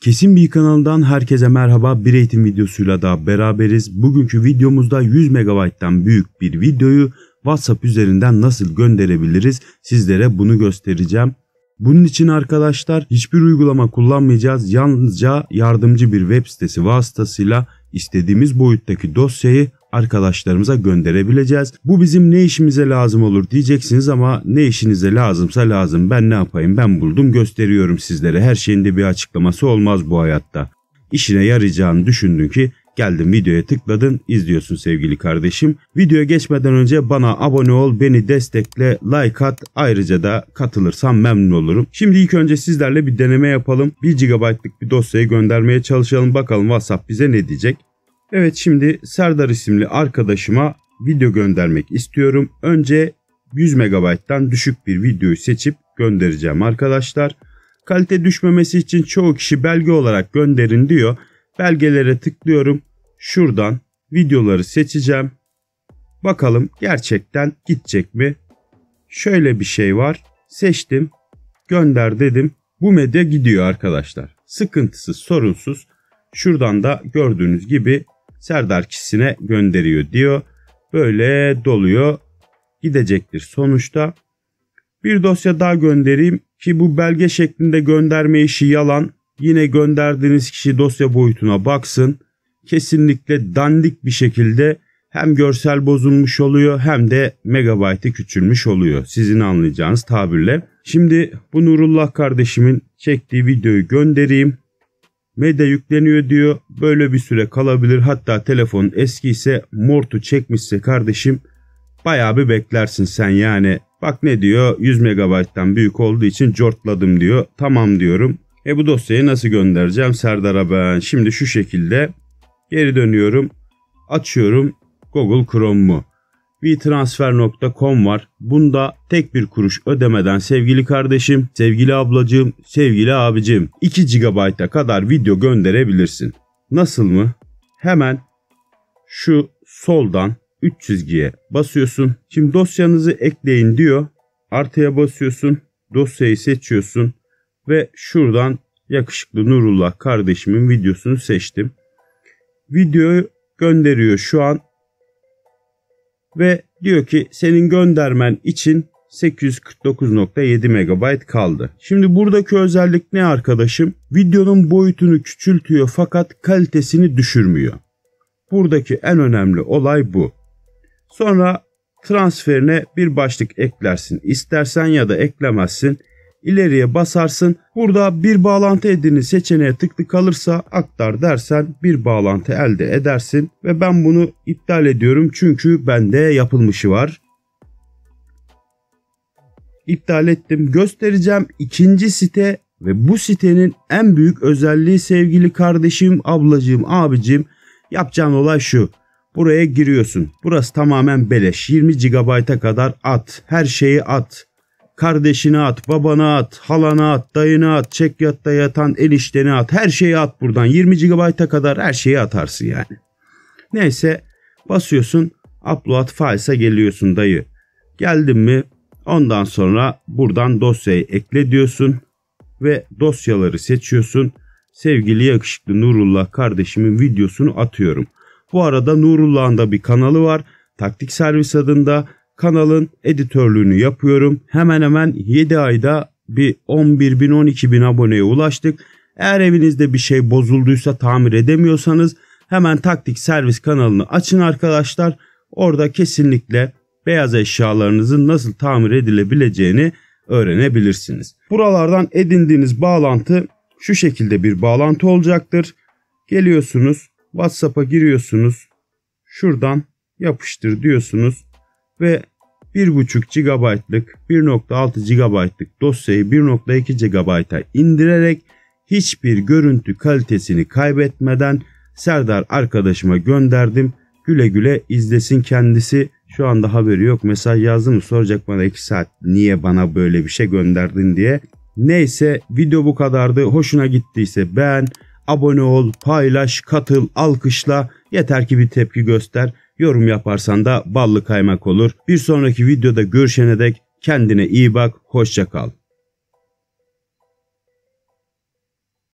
Kesin bir kanalından herkese merhaba. Bir eğitim videosuyla da beraberiz. Bugünkü videomuzda 100 MB'den büyük bir videoyu WhatsApp üzerinden nasıl gönderebiliriz sizlere bunu göstereceğim. Bunun için arkadaşlar hiçbir uygulama kullanmayacağız. Yalnızca yardımcı bir web sitesi vasıtasıyla istediğimiz boyuttaki dosyayı arkadaşlarımıza gönderebileceğiz. Bu bizim ne işimize lazım olur diyeceksiniz ama ne işinize lazımsa lazım. Ben ne yapayım ben buldum gösteriyorum sizlere. Her şeyin de bir açıklaması olmaz bu hayatta. İşine yarayacağını düşündün ki Geldin videoya tıkladın izliyorsun sevgili kardeşim. Videoya geçmeden önce bana abone ol beni destekle like at ayrıca da katılırsan memnun olurum. Şimdi ilk önce sizlerle bir deneme yapalım. 1 GB'lık bir dosyayı göndermeye çalışalım bakalım WhatsApp bize ne diyecek. Evet şimdi Serdar isimli arkadaşıma video göndermek istiyorum. Önce 100 MB'dan düşük bir videoyu seçip göndereceğim arkadaşlar. Kalite düşmemesi için çoğu kişi belge olarak gönderin diyor. Belgelere tıklıyorum. Şuradan videoları seçeceğim. Bakalım gerçekten gidecek mi? Şöyle bir şey var. Seçtim. Gönder dedim. Bu medya gidiyor arkadaşlar. Sıkıntısız, sorunsuz. Şuradan da gördüğünüz gibi Serdar kişisine gönderiyor diyor. Böyle doluyor gidecektir sonuçta. Bir dosya daha göndereyim ki bu belge şeklinde gönderme işi yalan. Yine gönderdiğiniz kişi dosya boyutuna baksın. Kesinlikle dandik bir şekilde hem görsel bozulmuş oluyor hem de megabaytı küçülmüş oluyor. Sizin anlayacağınız tabirle. Şimdi bu Nurullah kardeşimin çektiği videoyu göndereyim. Medya yükleniyor diyor. Böyle bir süre kalabilir. Hatta telefon eski ise mortu çekmişse kardeşim bayağı bir beklersin sen yani. Bak ne diyor 100 megabayttan büyük olduğu için cortladım diyor. Tamam diyorum. E bu dosyayı nasıl göndereceğim Serdar'a ben? Şimdi şu şekilde geri dönüyorum. Açıyorum Google Chrome'u vtransfer.com var. Bunda tek bir kuruş ödemeden sevgili kardeşim, sevgili ablacığım, sevgili abicim 2 GB'a kadar video gönderebilirsin. Nasıl mı? Hemen şu soldan 3 çizgiye basıyorsun. Şimdi dosyanızı ekleyin diyor. Artıya basıyorsun. Dosyayı seçiyorsun. Ve şuradan yakışıklı Nurullah kardeşimin videosunu seçtim. Videoyu gönderiyor şu an ve diyor ki senin göndermen için 849.7 MB kaldı. Şimdi buradaki özellik ne arkadaşım? Videonun boyutunu küçültüyor fakat kalitesini düşürmüyor. Buradaki en önemli olay bu. Sonra transferine bir başlık eklersin. İstersen ya da eklemezsin ileriye basarsın. Burada bir bağlantı edini seçeneğe tıklı kalırsa aktar dersen bir bağlantı elde edersin. Ve ben bunu iptal ediyorum çünkü bende yapılmışı var. İptal ettim. Göstereceğim ikinci site ve bu sitenin en büyük özelliği sevgili kardeşim, ablacığım, abicim yapacağın olay şu. Buraya giriyorsun. Burası tamamen beleş. 20 GB'a kadar at. Her şeyi at. Kardeşini at, babanı at, halana at, dayına at, çek yatta yatan eniştene at. Her şeyi at buradan. 20 GB'a kadar her şeyi atarsın yani. Neyse basıyorsun upload files'a geliyorsun dayı. Geldin mi ondan sonra buradan dosyayı ekle diyorsun ve dosyaları seçiyorsun. Sevgili yakışıklı Nurullah kardeşimin videosunu atıyorum. Bu arada Nurullah'ın da bir kanalı var. Taktik Servis adında Kanalın editörlüğünü yapıyorum. Hemen hemen 7 ayda bir 11 bin 12 bin aboneye ulaştık. Eğer evinizde bir şey bozulduysa tamir edemiyorsanız hemen taktik servis kanalını açın arkadaşlar. Orada kesinlikle beyaz eşyalarınızın nasıl tamir edilebileceğini öğrenebilirsiniz. Buralardan edindiğiniz bağlantı şu şekilde bir bağlantı olacaktır. Geliyorsunuz WhatsApp'a giriyorsunuz. Şuradan yapıştır diyorsunuz ve 1.5 GB'lık 1.6 GB'lık dosyayı 1.2 GB'a indirerek hiçbir görüntü kalitesini kaybetmeden Serdar arkadaşıma gönderdim. Güle güle izlesin kendisi. Şu anda haberi yok. Mesaj yazdı mı soracak bana 2 saat niye bana böyle bir şey gönderdin diye. Neyse video bu kadardı. Hoşuna gittiyse beğen, abone ol, paylaş, katıl, alkışla. Yeter ki bir tepki göster. Yorum yaparsan da ballı kaymak olur. Bir sonraki videoda görüşene dek kendine iyi bak, hoşça kal.